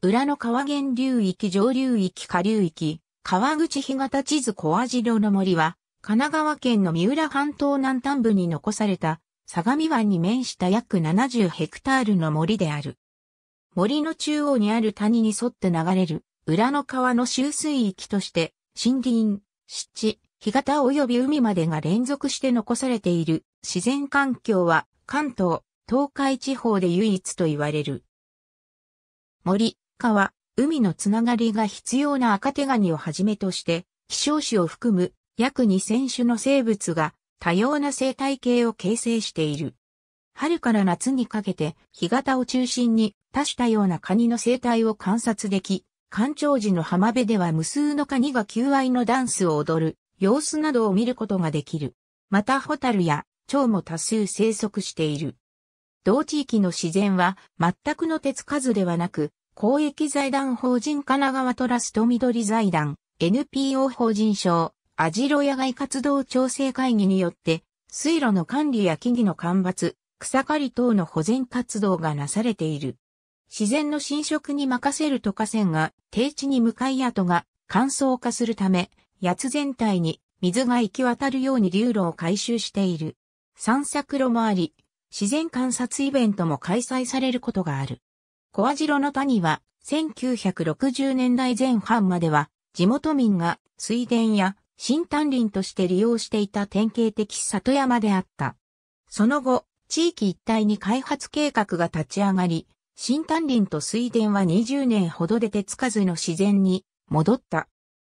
裏の川源流域上流域下流域、川口干潟地図小和城の森は、神奈川県の三浦半島南端部に残された、相模湾に面した約70ヘクタールの森である。森の中央にある谷に沿って流れる、裏の川の周水域として、森林、湿地、干潟及び海までが連続して残されている自然環境は、関東、東海地方で唯一と言われる。森、下は、海のつながりが必要な赤手ガニをはじめとして、希少種を含む約2000種の生物が多様な生態系を形成している。春から夏にかけて、干潟を中心に多種多様なカニの生態を観察でき、干潮時の浜辺では無数のカニが求愛のダンスを踊る様子などを見ることができる。またホタルや蝶も多数生息している。同地域の自然は全くの手つかずではなく、公益財団法人神奈川トラスト緑財団 NPO 法人賞アジロ野外活動調整会議によって水路の管理や木々の干ばつ、草刈り等の保全活動がなされている。自然の侵食に任せると河川が低地に向かい跡が乾燥化するため、八つ全体に水が行き渡るように流路を回収している。散策路もあり、自然観察イベントも開催されることがある。小網代の谷は、1960年代前半までは、地元民が水田や新丹林として利用していた典型的里山であった。その後、地域一帯に開発計画が立ち上がり、新丹林と水田は20年ほどで手つかずの自然に戻った。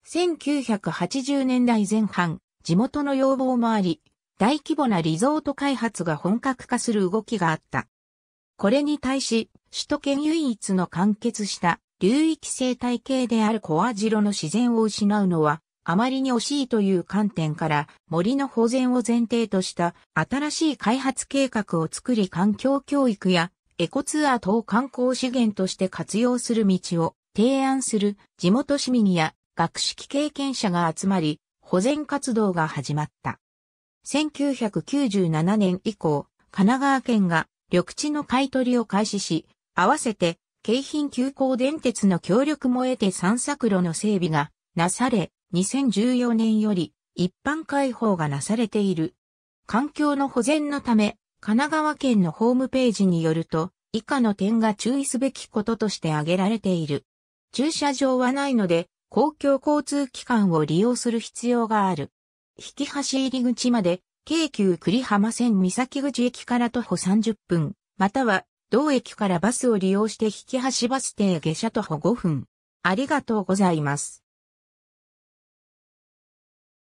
1980年代前半、地元の要望もあり、大規模なリゾート開発が本格化する動きがあった。これに対し、首都圏唯一の完結した流域生態系である小ジロの自然を失うのは、あまりに惜しいという観点から森の保全を前提とした新しい開発計画を作り環境教育やエコツアー等観光資源として活用する道を提案する地元市民や学識経験者が集まり保全活動が始まった。1997年以降、神奈川県が緑地の買取を開始し、合わせて、京浜急行電鉄の協力も得て散策路の整備がなされ、2014年より一般開放がなされている。環境の保全のため、神奈川県のホームページによると、以下の点が注意すべきこととして挙げられている。駐車場はないので、公共交通機関を利用する必要がある。引橋入り口まで、京急栗浜線三崎口駅から徒歩30分、または同駅からバスを利用して引き橋バス停下車徒歩5分。ありがとうございます。